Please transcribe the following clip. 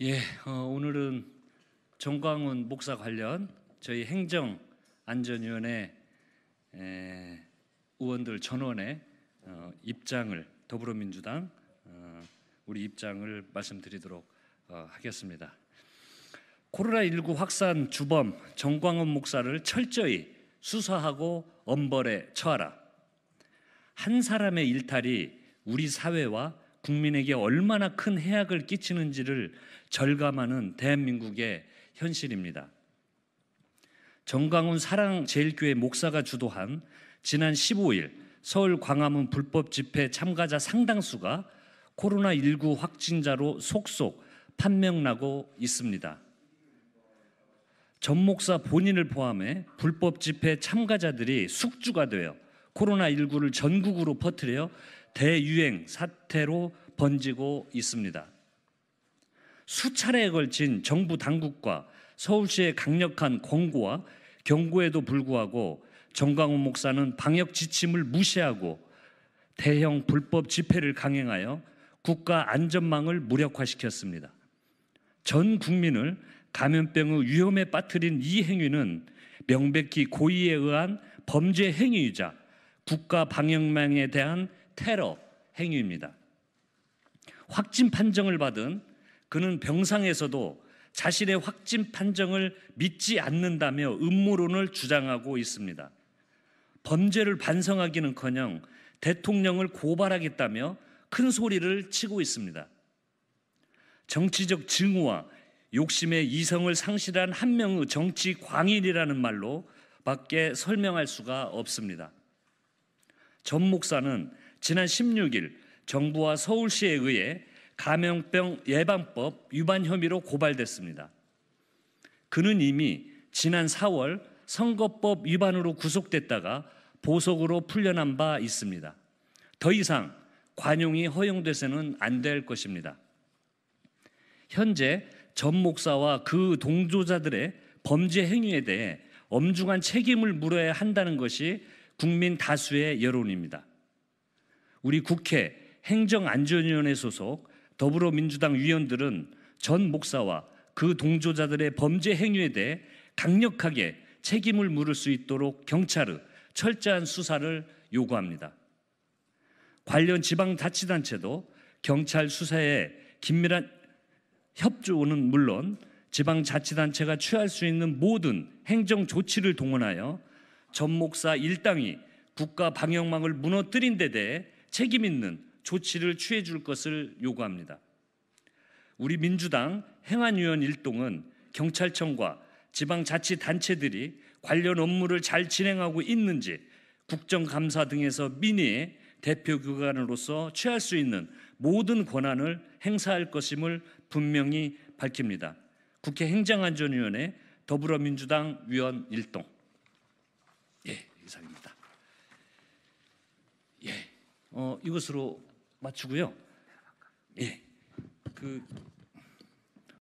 예, 어, 오늘은 정광훈 목사 관련 저희 행정안전위원회 의원들 전원의 어, 입장을 더불어민주당 어, 우리 입장을 말씀드리도록 어, 하겠습니다. 코로나19 확산 주범 정광훈 목사를 철저히 수사하고 엄벌에 처하라. 한 사람의 일탈이 우리 사회와 국민에게 얼마나 큰 해악을 끼치는지를 절감하는 대한민국의 현실입니다. 정강훈 사랑제일교회 목사가 주도한 지난 15일 서울 광화문 불법 집회 참가자 상당수가 코로나19 확진자로 속속 판명나고 있습니다. 전 목사 본인을 포함해 불법 집회 참가자들이 숙주가 되어 코로나19를 전국으로 퍼뜨려 대유행 사태로 번지고 있습니다. 수차례에 걸친 정부 당국과 서울시의 강력한 권고와 경고에도 불구하고 정광훈 목사는 방역 지침을 무시하고 대형 불법 집회를 강행하여 국가 안전망을 무력화시켰습니다. 전 국민을 감염병의 위험에 빠뜨린 이 행위는 명백히 고의에 의한 범죄 행위이자 국가 방역망에 대한 테러 행위입니다. 확진 판정을 받은 그는 병상에서도 자신의 확진 판정을 믿지 않는다며 음모론을 주장하고 있습니다. 범죄를 반성하기는커녕 대통령을 고발하겠다며 큰 소리를 치고 있습니다. 정치적 증오와 욕심의 이성을 상실한 한 명의 정치 광인이라는 말로 밖에 설명할 수가 없습니다. 전 목사는 지난 16일 정부와 서울시에 의해 감염병 예방법 위반 혐의로 고발됐습니다. 그는 이미 지난 4월 선거법 위반으로 구속됐다가 보석으로 풀려난 바 있습니다. 더 이상 관용이 허용돼서는 안 될 것입니다. 현재 전 목사와 그 동조자들의 범죄 행위에 대해 엄중한 책임을 물어야 한다는 것이 국민 다수의 여론입니다. 우리 국회 행정안전위원회 소속 더불어민주당 위원들은 전 목사와 그 동조자들의 범죄 행위에 대해 강력하게 책임을 물을 수 있도록 경찰의 철저한 수사를 요구합니다. 관련 지방자치단체도 경찰 수사에 긴밀한 협조는 물론 지방자치단체가 취할 수 있는 모든 행정 조치를 동원하여 전 목사 일당이 국가 방역망을 무너뜨린 데 대해 책임 있는 조치를 취해 줄 것을 요구합니다. 우리 민주당 행안위원 일동은 경찰청과 지방자치단체들이 관련 업무를 잘 진행하고 있는지 국정감사 등에서 민의 대표 기관으로서 취할 수 있는 모든 권한을 행사할 것임을 분명히 밝힙니다. 국회 행정안전위원회 더불어민주당 위원 일동. 예, 이상입니다. 어, 이것으로 마치고요. 예. 그